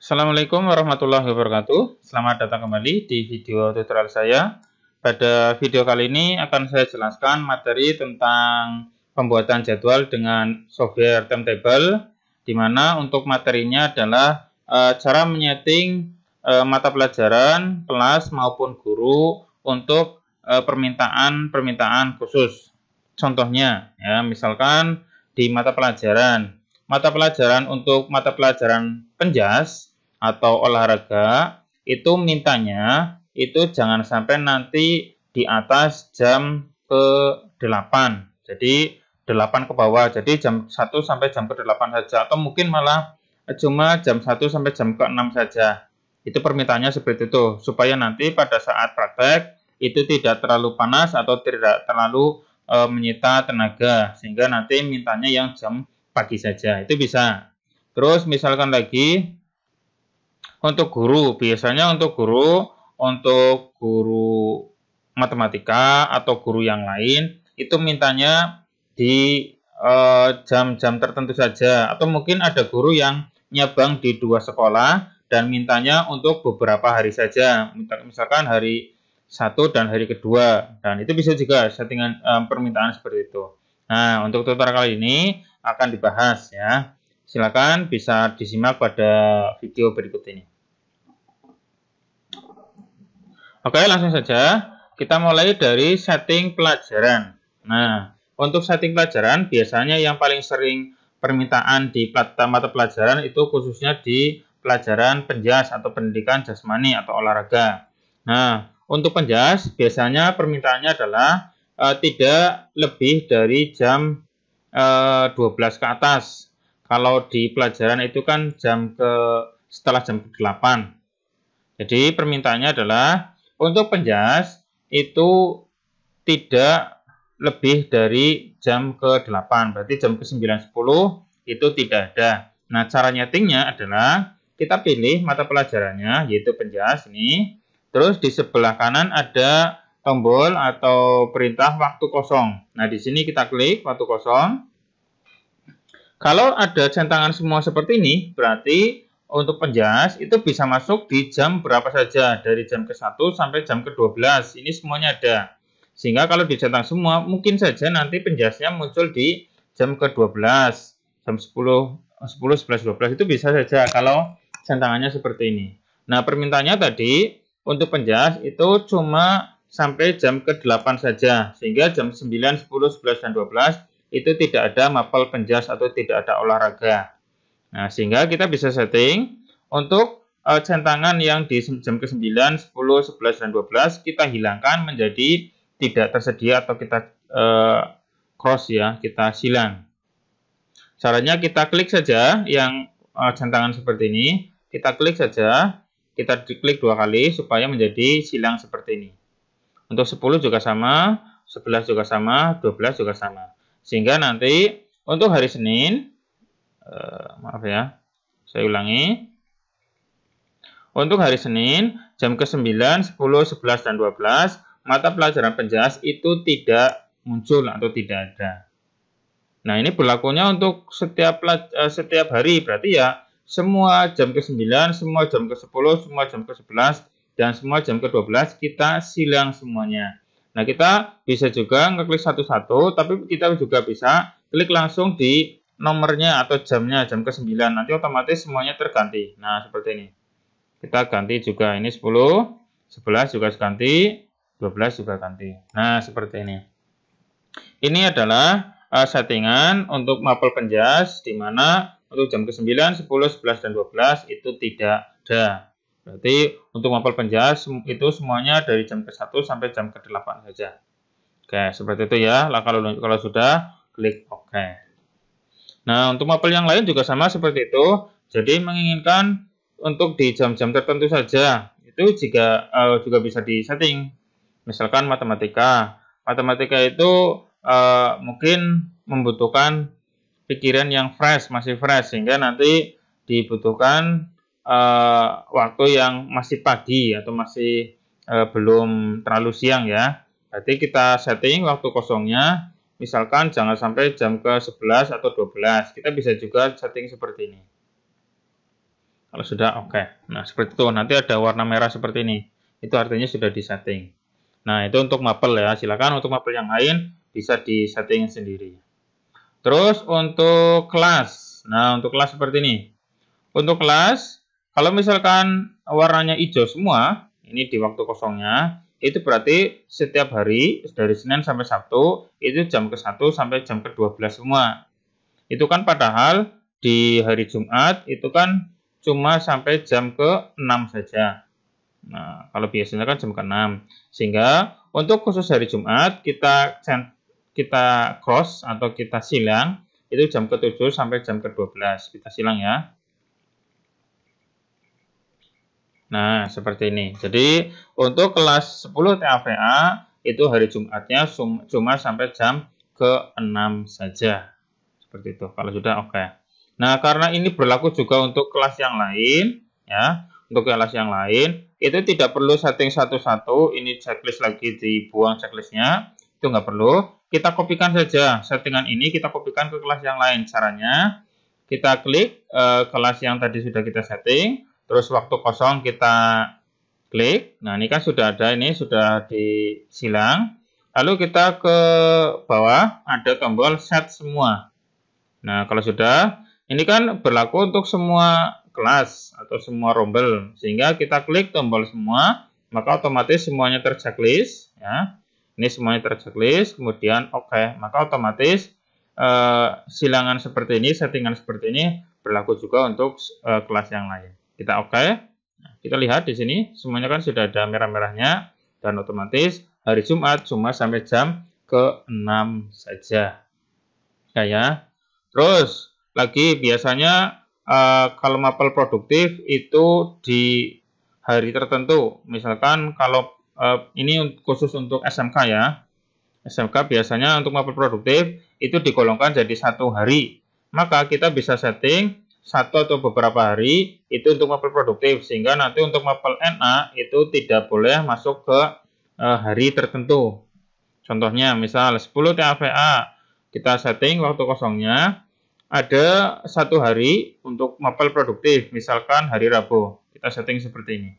Assalamualaikum warahmatullahi wabarakatuh. Selamat datang kembali di video tutorial saya. Pada video kali ini akan saya jelaskan materi tentang pembuatan jadwal dengan software timetable, Dimana untuk materinya adalah e, cara menyeting e, mata pelajaran, kelas maupun guru untuk eh, permintaan-permintaan khusus. Contohnya, ya misalkan di mata pelajaran, mata pelajaran untuk mata pelajaran penjas atau olahraga itu mintanya itu jangan sampai nanti di atas jam ke-8. Jadi 8 ke bawah. Jadi jam 1 sampai jam ke-8 saja atau mungkin malah cuma jam 1 sampai jam ke-6 saja. Itu permintaannya seperti itu supaya nanti pada saat praktek itu tidak terlalu panas atau tidak terlalu e, menyita tenaga sehingga nanti mintanya yang jam pagi saja. Itu bisa. Terus misalkan lagi untuk guru, biasanya untuk guru, untuk guru matematika atau guru yang lain, itu mintanya di eh, jam-jam uh, tertentu saja. Atau mungkin ada guru yang nyabang di dua sekolah dan mintanya untuk beberapa hari saja. Misalkan hari satu dan hari kedua. Dan itu bisa juga settingan um, permintaan seperti itu. Nah, untuk tutorial kali ini akan dibahas ya. Silakan bisa disimak pada video berikut ini. Oke, langsung saja kita mulai dari setting pelajaran. Nah, untuk setting pelajaran biasanya yang paling sering permintaan di mata pelajaran itu khususnya di pelajaran penjas atau pendidikan jasmani atau olahraga. Nah, untuk penjas biasanya permintaannya adalah e, tidak lebih dari jam e, eh, 12 ke atas. Kalau di pelajaran itu kan jam ke setelah jam ke-8. Jadi permintaannya adalah untuk penjas itu tidak lebih dari jam ke-8. Berarti jam ke-9.10 itu tidak ada. Nah, cara nyetingnya adalah kita pilih mata pelajarannya yaitu penjas ini. Terus di sebelah kanan ada tombol atau perintah waktu kosong. Nah, di sini kita klik waktu kosong. Kalau ada centangan semua seperti ini, berarti untuk penjas itu bisa masuk di jam berapa saja, dari jam ke-1 sampai jam ke-12. Ini semuanya ada. Sehingga kalau dicentang semua, mungkin saja nanti penjasnya muncul di jam ke-12, jam 10, 10, 11, 12 itu bisa saja kalau centangannya seperti ini. Nah, permintaannya tadi untuk penjas itu cuma sampai jam ke-8 saja, sehingga jam 9, 10, 11, dan 12 itu tidak ada mapel penjas atau tidak ada olahraga. Nah, sehingga kita bisa setting untuk uh, centangan yang di jam ke-9, 10, 11, dan 12 kita hilangkan menjadi tidak tersedia atau kita uh, cross ya, kita silang. Caranya kita klik saja yang uh, centangan seperti ini, kita klik saja, kita diklik dua kali supaya menjadi silang seperti ini. Untuk 10 juga sama, 11 juga sama, 12 juga sama. Sehingga nanti untuk hari Senin, uh, maaf ya, saya ulangi. Untuk hari Senin, jam ke-9, 10, 11, dan 12, mata pelajaran penjelas itu tidak muncul atau tidak ada. Nah, ini berlakunya untuk setiap eh, setiap hari, berarti ya semua jam ke-9, semua jam ke-10, semua jam ke-11, dan semua jam ke-12 kita silang semuanya. Nah, kita bisa juga ngeklik satu-satu, tapi kita juga bisa klik langsung di nomornya atau jamnya, jam ke-9. Nanti otomatis semuanya terganti. Nah, seperti ini. Kita ganti juga. Ini 10, 11 juga ganti, 12 juga ganti. Nah, seperti ini. Ini adalah uh, settingan untuk mapel penjas, di mana untuk jam ke-9, 10, 11, dan 12 itu tidak ada. Berarti untuk mapel penjahat itu semuanya dari jam ke-1 sampai jam ke-8 saja. Oke, seperti itu ya. Lah kalau kalau sudah klik OK. Nah, untuk mapel yang lain juga sama seperti itu. Jadi menginginkan untuk di jam-jam tertentu saja. Itu juga uh, juga bisa disetting. Misalkan matematika. Matematika itu uh, mungkin membutuhkan pikiran yang fresh, masih fresh sehingga nanti dibutuhkan uh, waktu yang masih pagi atau masih uh, belum terlalu siang ya. Berarti kita setting waktu kosongnya misalkan jangan sampai jam ke 11 atau 12. Kita bisa juga setting seperti ini. Kalau sudah oke. Okay. Nah, seperti itu. Nanti ada warna merah seperti ini. Itu artinya sudah disetting. Nah, itu untuk mapel ya. Silakan untuk mapel yang lain bisa disetting sendiri. Terus untuk kelas. Nah, untuk kelas seperti ini. Untuk kelas kalau misalkan warnanya hijau semua, ini di waktu kosongnya, itu berarti setiap hari dari Senin sampai Sabtu itu jam ke-1 sampai jam ke-12 semua. Itu kan padahal di hari Jumat itu kan cuma sampai jam ke-6 saja. Nah, kalau biasanya kan jam ke-6. Sehingga untuk khusus hari Jumat kita kita cross atau kita silang itu jam ke-7 sampai jam ke-12. Kita silang ya. Nah, seperti ini. Jadi, untuk kelas 10 TAVA itu hari Jumatnya cuma sampai jam ke-6 saja. Seperti itu. Kalau sudah oke. Okay. Nah, karena ini berlaku juga untuk kelas yang lain, ya. Untuk kelas yang lain, itu tidak perlu setting satu-satu. Ini checklist lagi dibuang checklistnya. Itu nggak perlu. Kita kopikan saja settingan ini, kita kopikan ke kelas yang lain. Caranya, kita klik uh, kelas yang tadi sudah kita setting terus waktu kosong kita klik. Nah, ini kan sudah ada, ini sudah disilang. Lalu kita ke bawah, ada tombol set semua. Nah, kalau sudah, ini kan berlaku untuk semua kelas atau semua rombel. Sehingga kita klik tombol semua, maka otomatis semuanya terchecklist. Ya. Ini semuanya terchecklist, kemudian oke. Okay. Maka otomatis eh, silangan seperti ini, settingan seperti ini berlaku juga untuk eh, kelas yang lain kita oke. Okay. Nah, kita lihat di sini semuanya kan sudah ada merah-merahnya dan otomatis hari Jumat cuma sampai jam ke-6 saja. Ya ya. Terus lagi biasanya uh, kalau mapel produktif itu di hari tertentu. Misalkan kalau uh, ini khusus untuk SMK ya. SMK biasanya untuk mapel produktif itu digolongkan jadi satu hari. Maka kita bisa setting satu atau beberapa hari itu untuk mapel produktif sehingga nanti untuk mapel NA itu tidak boleh masuk ke e, hari tertentu contohnya misal 10 TAVA kita setting waktu kosongnya ada satu hari untuk mapel produktif misalkan hari Rabu kita setting seperti ini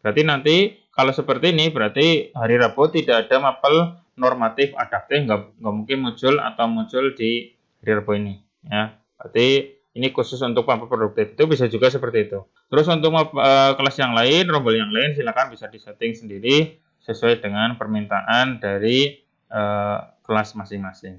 berarti nanti kalau seperti ini berarti hari Rabu tidak ada mapel normatif adaptif nggak, nggak mungkin muncul atau muncul di hari Rabu ini ya berarti ini khusus untuk pump produktif. Itu bisa juga seperti itu. Terus untuk uh, kelas yang lain, rombol yang lain silakan bisa disetting sendiri sesuai dengan permintaan dari uh, kelas masing-masing.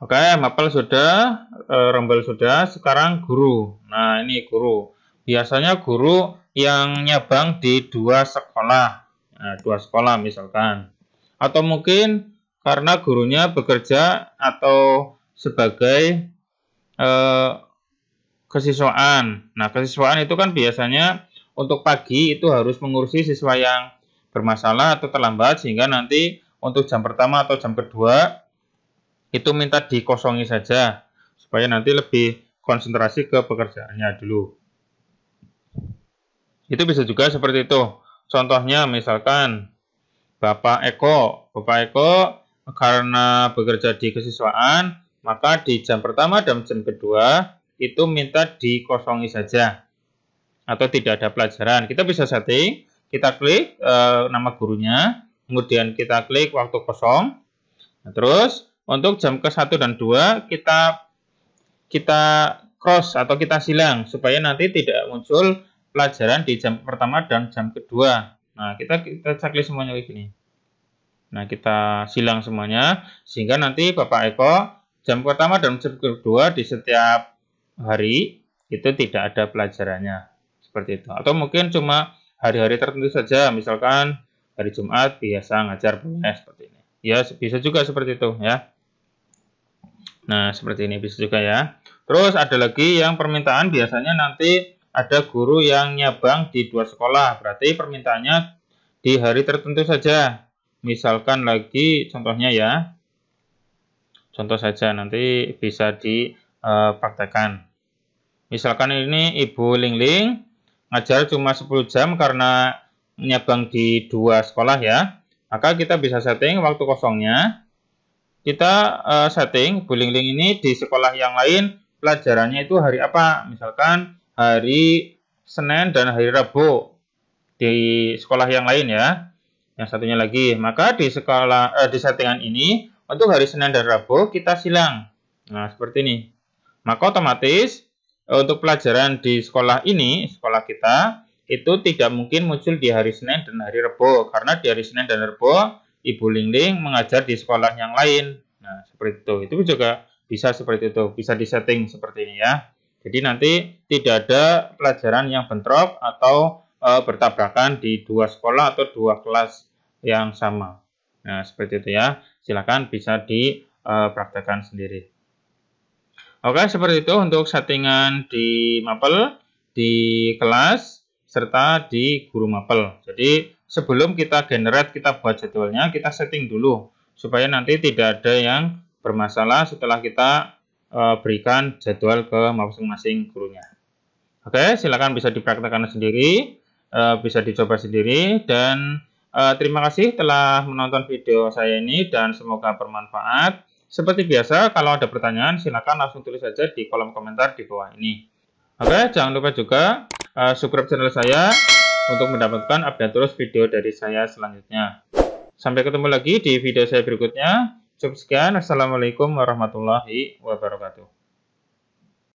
Oke, okay, mapel sudah, e, eh, rombel sudah, sekarang guru. Nah, ini guru. Biasanya guru yang nyabang di dua sekolah, nah, dua sekolah misalkan. Atau mungkin karena gurunya bekerja atau sebagai eh, kesiswaan. Nah, kesiswaan itu kan biasanya untuk pagi itu harus mengurusi siswa yang bermasalah atau terlambat sehingga nanti untuk jam pertama atau jam kedua itu minta dikosongi saja supaya nanti lebih konsentrasi ke pekerjaannya dulu. Itu bisa juga seperti itu. Contohnya misalkan Bapak Eko, Bapak Eko karena bekerja di kesiswaan maka di jam pertama dan jam kedua itu minta dikosongi saja atau tidak ada pelajaran. Kita bisa setting, kita klik e, nama gurunya, kemudian kita klik waktu kosong. Nah, terus untuk jam ke-1 dan 2 kita kita cross atau kita silang supaya nanti tidak muncul pelajaran di jam pertama dan jam kedua. Nah, kita kita checklist semuanya kayak gini. Nah, kita silang semuanya sehingga nanti Bapak Eko jam pertama dan jam kedua di setiap hari itu tidak ada pelajarannya seperti itu atau mungkin cuma hari-hari tertentu saja misalkan hari Jumat biasa ngajar boleh seperti ini ya bisa juga seperti itu ya nah seperti ini bisa juga ya terus ada lagi yang permintaan biasanya nanti ada guru yang nyabang di dua sekolah berarti permintaannya di hari tertentu saja misalkan lagi contohnya ya Contoh saja nanti bisa dipraktekan. Eh, Misalkan ini Ibu Lingling ngajar cuma 10 jam karena nyabang di dua sekolah ya. Maka kita bisa setting waktu kosongnya. Kita uh, setting Bu Lingling ini di sekolah yang lain pelajarannya itu hari apa? Misalkan hari Senin dan hari Rabu di sekolah yang lain ya yang satunya lagi. Maka di sekolah eh, di settingan ini untuk hari Senin dan Rabu kita silang. Nah, seperti ini. Maka otomatis eh, untuk pelajaran di sekolah ini, sekolah kita, itu tidak mungkin muncul di hari Senin dan hari Rabu. Karena di hari Senin dan Rabu, Ibu Lingling mengajar di sekolah yang lain. Nah, seperti itu. Itu juga bisa seperti itu. Bisa disetting seperti ini ya. Jadi nanti tidak ada pelajaran yang bentrok atau e, bertabrakan di dua sekolah atau dua kelas yang sama. Nah, seperti itu ya. Silahkan bisa dipraktekkan eh, sendiri. Oke, seperti itu untuk settingan di Maple, di kelas, serta di guru mapel. Jadi, sebelum kita generate, kita buat jadwalnya, kita setting dulu. Supaya nanti tidak ada yang bermasalah setelah kita eh, berikan jadwal ke masing-masing gurunya. Oke, silakan bisa dipraktekkan sendiri, eh, bisa dicoba sendiri, dan Eh, terima kasih telah menonton video saya ini dan semoga bermanfaat. Seperti biasa, kalau ada pertanyaan silakan langsung tulis saja di kolom komentar di bawah ini. Oke, jangan lupa juga uh, subscribe channel saya untuk mendapatkan update terus video dari saya selanjutnya. Sampai ketemu lagi di video saya berikutnya. Cukup sekian. Assalamualaikum warahmatullahi wabarakatuh.